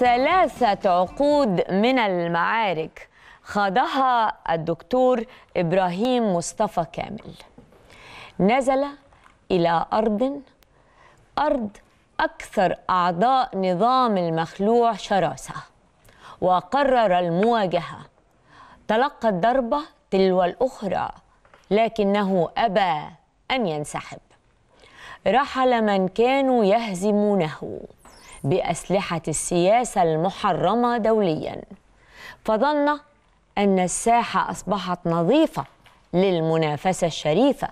ثلاثة عقود من المعارك خاضها الدكتور إبراهيم مصطفى كامل نزل إلى أرض أرض أكثر أعضاء نظام المخلوع شراسة وقرر المواجهة تلقى الضربة تلو الأخرى لكنه أبى أن ينسحب رحل من كانوا يهزمونه بأسلحة السياسة المحرمة دوليا فظن أن الساحة أصبحت نظيفة للمنافسة الشريفة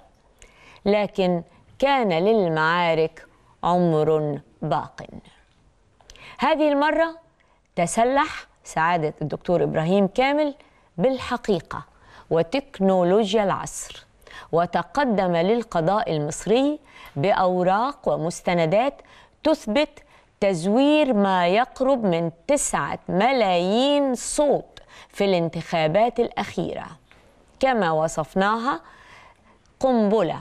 لكن كان للمعارك عمر باق هذه المرة تسلح سعادة الدكتور إبراهيم كامل بالحقيقة وتكنولوجيا العصر وتقدم للقضاء المصري بأوراق ومستندات تثبت تزوير ما يقرب من 9 ملايين صوت في الانتخابات الأخيرة كما وصفناها قنبلة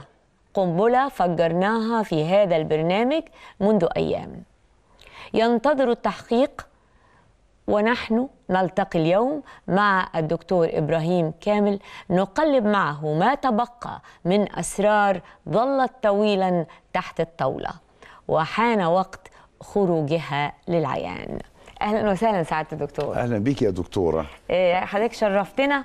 قنبلة فجرناها في هذا البرنامج منذ أيام ينتظر التحقيق ونحن نلتقي اليوم مع الدكتور إبراهيم كامل نقلب معه ما تبقى من أسرار ظلت طويلا تحت الطاولة وحان وقت خروجها للعيان اهلا وسهلا سعاده الدكتور اهلا بيك يا دكتوره آه، حضرتك شرفتنا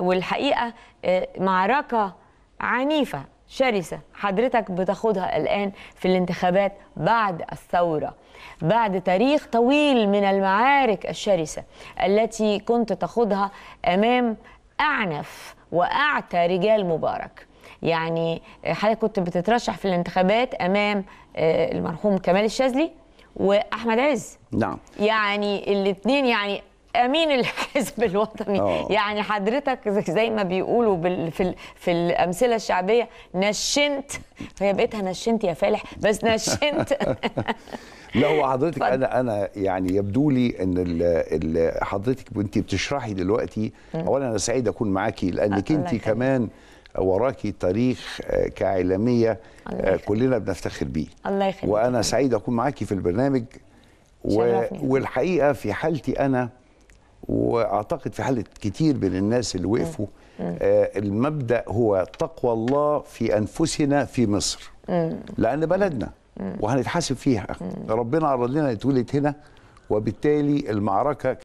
والحقيقه آه، معركه عنيفه شرسه حضرتك بتاخدها الان في الانتخابات بعد الثوره بعد تاريخ طويل من المعارك الشرسه التي كنت تاخدها امام اعنف واعتى رجال مبارك يعني آه، حضرتك كنت بتترشح في الانتخابات امام آه، المرحوم كمال الشاذلي واحمد عز نعم يعني الاثنين يعني امين الحزب الوطني أوه. يعني حضرتك زي ما بيقولوا في في الامثله الشعبيه نشنت فهي بقيتها نشنت يا فالح بس نشنت لا هو حضرتك انا انا يعني يبدو لي ان الـ الـ حضرتك وانت بتشرحي دلوقتي اولا انا سعيد اكون معاكي لانك انت كمان وراكي تاريخ آه، كاعلاميه آه، كلنا بنفتخر بيه الله يخليك وانا سعيد اكون معاكي في البرنامج و... والحقيقه في حالتي انا واعتقد في حاله كتير من الناس اللي وقفوا آه المبدا هو تقوى الله في انفسنا في مصر مم. لان بلدنا مم. وهنتحاسب فيها مم. ربنا عرض لنا نتولد هنا وبالتالي المعركه